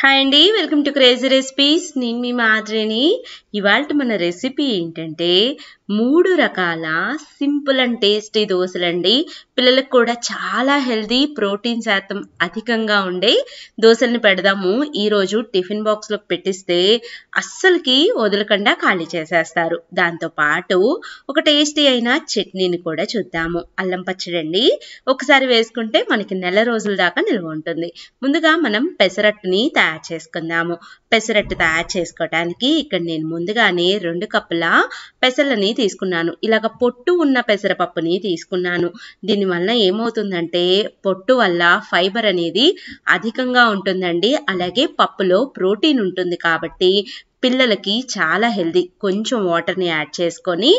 hi అండి welcome to crazy recipes నేను మీ మాదిరిని ఇవాళ మన రెసిపీ ఏంటంటే మూడు రకాల సింపుల్ అండ్ టేస్టీ దోశలండి పిల్లలకు కూడా చాలా హెల్దీ ప్రోటీన్ శాతం అధికంగా ఉండే దోశల్ని పెడదాము ఈరోజు టిఫిన్ లో పెట్టిస్తే అస్సలకి వదలకుండా ఖాళీ చేసేస్తారు దాంతోపాటు ఒక టేస్టీ అయిన చట్నీని కూడా చూద్దాము అల్లం పచ్చడి అండి ఒకసారి వేసుకుంటే మనకి నెల రోజుల దాకా నిల్వ ఉంటుంది ముందుగా మనం పెసరట్టుని తయారు చేసుకుందాము పెసరట్టు తయారు చేసుకోవడానికి ఇక్కడ నేను ముందుగానే రెండు కప్పుల పెసలని తీసుకున్నాను ఇలాగ పొట్టు ఉన్న పెసరపప్పుని తీసుకున్నాను దీనివల్ల ఏమవుతుందంటే పొట్టు వల్ల ఫైబర్ అనేది అధికంగా ఉంటుందండి అలాగే పప్పులో ప్రోటీన్ ఉంటుంది కాబట్టి పిల్లలకి చాలా హెల్దీ కొంచెం వాటర్ని యాడ్ చేసుకొని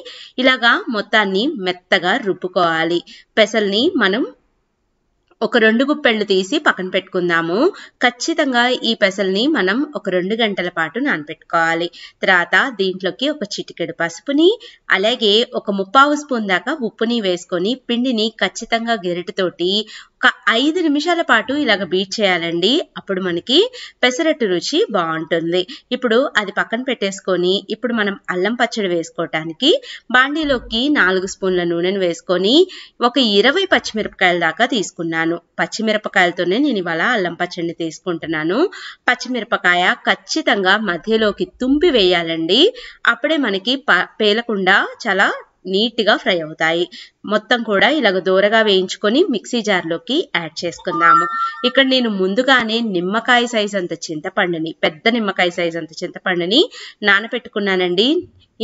ఇలాగా మొత్తాన్ని మెత్తగా రుబ్బుకోవాలి పెసల్ని మనం ఒక రెండు గుప్పెళ్ళు తీసి పక్కన పెట్టుకుందాము ఖచ్చితంగా ఈ పెసల్ని మనం ఒక రెండు గంటల పాటు నానపెట్టుకోవాలి తర్వాత దీంట్లోకి ఒక చిటికెడు పసుపుని అలాగే ఒక ముప్పావు స్పూన్ దాకా ఉప్పుని వేసుకొని పిండిని ఖచ్చితంగా గెరిటితోటి ఒక ఐదు నిమిషాల పాటు ఇలాగ బీట్ చేయాలండి అప్పుడు మనకి పెసరట్టు రుచి బాగుంటుంది ఇప్పుడు అది పక్కన పెట్టేసుకొని ఇప్పుడు మనం అల్లం పచ్చడి వేసుకోవటానికి బాండీలోకి నాలుగు స్పూన్ల నూనెను వేసుకొని ఒక ఇరవై పచ్చిమిరపకాయల దాకా తీసుకున్నాను పచ్చిమిరపకాయలతోనే నేను ఇవాళ అల్లం పచ్చడిని తీసుకుంటున్నాను పచ్చిమిరపకాయ ఖచ్చితంగా మధ్యలోకి తుంపి వేయాలండి అప్పుడే మనకి పేలకుండా చాలా నీట్గా ఫ్రై అవుతాయి మొత్తం కూడా ఇలాగ దూరగా వేయించుకొని మిక్సీ జార్లోకి యాడ్ చేసుకుందాము ఇక్కడ నేను ముందుగానే నిమ్మకాయ సైజ్ అంత చింతపండుని పెద్ద నిమ్మకాయ సైజ్ అంత చింతపండుని నానబెట్టుకున్నానండి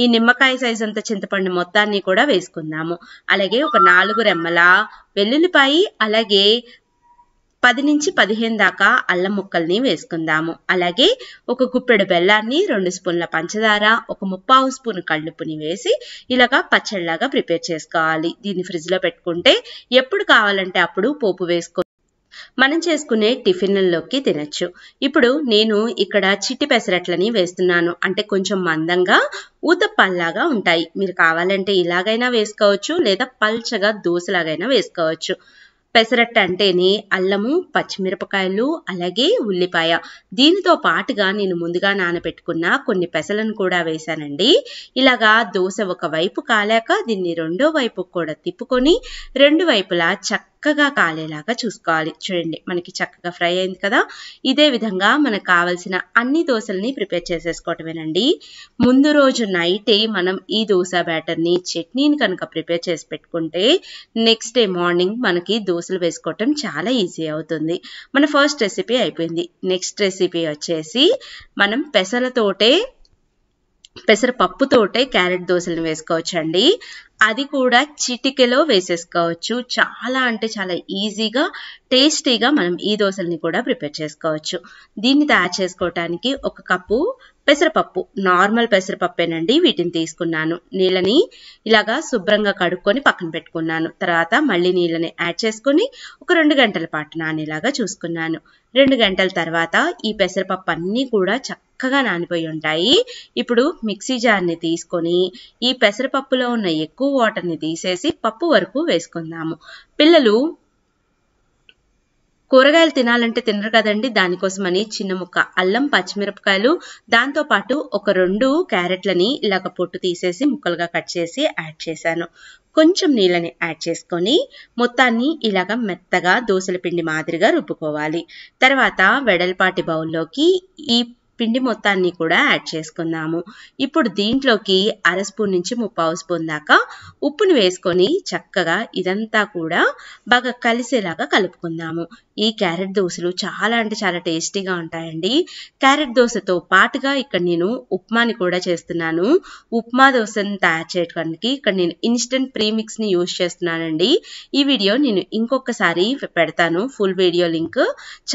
ఈ నిమ్మకాయ సైజ్ అంత చింతపండు మొత్తాన్ని కూడా వేసుకుందాము అలాగే ఒక నాలుగు రెమ్మల వెల్లుల్లిపాయి అలాగే పది నుంచి పదిహేను దాకా అల్లం ముక్కల్ని వేసుకుందాము అలాగే ఒక గుప్పెడు బెల్లాన్ని రెండు స్పూన్ల పంచదార ఒక ముప్పావు స్పూన్ కళ్ళుపుని వేసి ఇలాగా పచ్చడిలాగా ప్రిపేర్ చేసుకోవాలి దీన్ని ఫ్రిడ్జ్లో పెట్టుకుంటే ఎప్పుడు కావాలంటే అప్పుడు పోపు వేసుకో మనం చేసుకునే టిఫిన్లలోకి తినచ్చు ఇప్పుడు నేను ఇక్కడ చిట్టి పెసరట్లని వేస్తున్నాను అంటే కొంచెం మందంగా ఊతప్పల్లాగా ఉంటాయి మీరు కావాలంటే ఇలాగైనా వేసుకోవచ్చు లేదా పల్చగా దోశలాగైనా వేసుకోవచ్చు పెసరట్ట అంటేనే అల్లము పచ్చిమిరపకాయలు అలాగే ఉల్లిపాయ దీనితో పాటుగా నేను ముందుగా నానబెట్టుకున్న కొన్ని పెసలను కూడా వేశానండి ఇలాగా దోశ ఒక వైపు కాలాక దీన్ని రెండో వైపు కూడా తిప్పుకొని రెండు వైపులా చక్క చక్కగా కాలేలాగా చూసుకోవాలి చూడండి మనకి చక్కగా ఫ్రై అయింది కదా ఇదే విధంగా మనకు కావలసిన అన్ని దోశల్ని ప్రిపేర్ చేసేసుకోవటమేనండి ముందు రోజు నైటే మనం ఈ దోశ బ్యాటర్ని చట్నీని కనుక ప్రిపేర్ చేసి పెట్టుకుంటే నెక్స్ట్ డే మార్నింగ్ మనకి దోశలు వేసుకోవటం చాలా ఈజీ అవుతుంది మన ఫస్ట్ రెసిపీ అయిపోయింది నెక్స్ట్ రెసిపీ వచ్చేసి మనం పెసలతోటే పెసరపప్పుతోటే క్యారెట్ దోశలను అండి అది కూడా చిటికెలో వేసేసుకోవచ్చు చాలా అంటే చాలా ఈజీగా టేస్టీగా మనం ఈ దోశల్ని కూడా ప్రిపేర్ చేసుకోవచ్చు దీన్ని తయారు చేసుకోవటానికి ఒక కప్పు పెసరపప్పు నార్మల్ పెసరపప్పేనండి వీటిని తీసుకున్నాను నీళ్ళని ఇలాగా శుభ్రంగా కడుక్కొని పక్కన పెట్టుకున్నాను తర్వాత మళ్ళీ నీళ్ళని యాడ్ చేసుకొని ఒక రెండు గంటల పాటు నానేలాగా చూసుకున్నాను రెండు గంటల తర్వాత ఈ పెసరపప్పు అన్నీ కూడా చక్క చక్కగా నానిపోయి ఉంటాయి ఇప్పుడు మిక్సీ జార్ని తీసుకొని ఈ పెసరపప్పులో ఉన్న ఎక్కువ వాటర్ని తీసేసి పప్పు వరకు వేసుకుందాము పిల్లలు కూరగాయలు తినాలంటే తినరు కదండి దానికోసమని చిన్న ముక్క అల్లం పచ్చిమిరపకాయలు దాంతోపాటు ఒక రెండు క్యారెట్లని ఇలాగ పొట్టు తీసేసి ముక్కలుగా కట్ చేసి యాడ్ చేశాను కొంచెం నీళ్ళని యాడ్ చేసుకొని మొత్తాన్ని ఇలాగ మెత్తగా దోశల పిండి మాదిరిగా రుబ్బుకోవాలి తర్వాత వెడల్పాటి బౌల్లోకి ఈ పిండి మొత్తాన్ని కూడా యాడ్ చేసుకుందాము ఇప్పుడు దీంట్లోకి అర స్పూన్ నుంచి ముప్పావు స్పూన్ దాకా ఉప్పుని వేసుకొని చక్కగా ఇదంతా కూడా బాగా కలిసేలాగా కలుపుకుందాము ఈ క్యారెట్ దోశలు చాలా అంటే చాలా టేస్టీగా ఉంటాయండి క్యారెట్ దోశతో పాటుగా ఇక్కడ నేను ఉప్మాని కూడా చేస్తున్నాను ఉప్మా దోశను తయారు చేయడానికి ఇక్కడ నేను ఇన్స్టెంట్ ప్రీమిక్స్ని యూజ్ చేస్తున్నానండి ఈ వీడియో నేను ఇంకొకసారి పెడతాను ఫుల్ వీడియో లింక్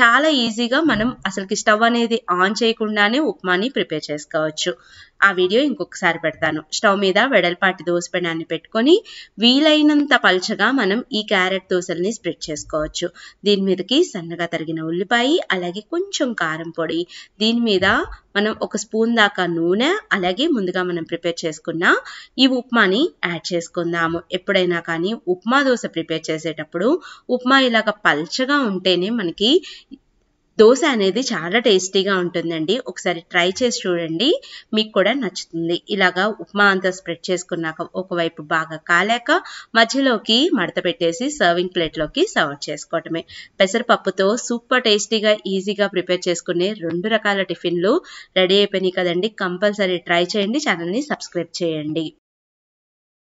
చాలా ఈజీగా మనం అసలుకి స్టవ్ అనేది ఆన్ చేయకుండా కాకుండానే ఉప్మాని ప్రిపేర్ చేసుకోవచ్చు ఆ వీడియో ఇంకొకసారి పెడతాను స్టవ్ మీద వెడల్పాటి దోశ పెనాన్ని పెట్టుకొని వీలైనంత పల్చగా మనం ఈ క్యారెట్ దోశల్ని స్ప్రెడ్ చేసుకోవచ్చు దీని మీదకి సన్నగా తరిగిన ఉల్లిపాయ అలాగే కొంచెం కారం పొడి దీని మీద మనం ఒక స్పూన్ దాకా నూనె అలాగే ముందుగా మనం ప్రిపేర్ చేసుకున్న ఈ ఉప్మాని యాడ్ చేసుకుందాము ఎప్పుడైనా కానీ ఉప్మా దోశ ప్రిపేర్ చేసేటప్పుడు ఉప్మా ఇలాగ పల్చగా ఉంటేనే మనకి దోశ అనేది చాలా టేస్టీగా ఉంటుందండి ఒకసారి ట్రై చేసి చూడండి మీకు కూడా నచ్చుతుంది ఇలాగా ఉప్మా అంతా స్ప్రెడ్ చేసుకున్నాక ఒకవైపు బాగా కాలాక మధ్యలోకి మడత పెట్టేసి సర్వింగ్ ప్లేట్లోకి సర్వ్ చేసుకోవటమే పెసరపప్పుతో సూపర్ టేస్టీగా ఈజీగా ప్రిపేర్ చేసుకునే రెండు రకాల టిఫిన్లు రెడీ అయిపోయినాయి కదండి కంపల్సరీ ట్రై చేయండి ఛానల్ని సబ్స్క్రైబ్ చేయండి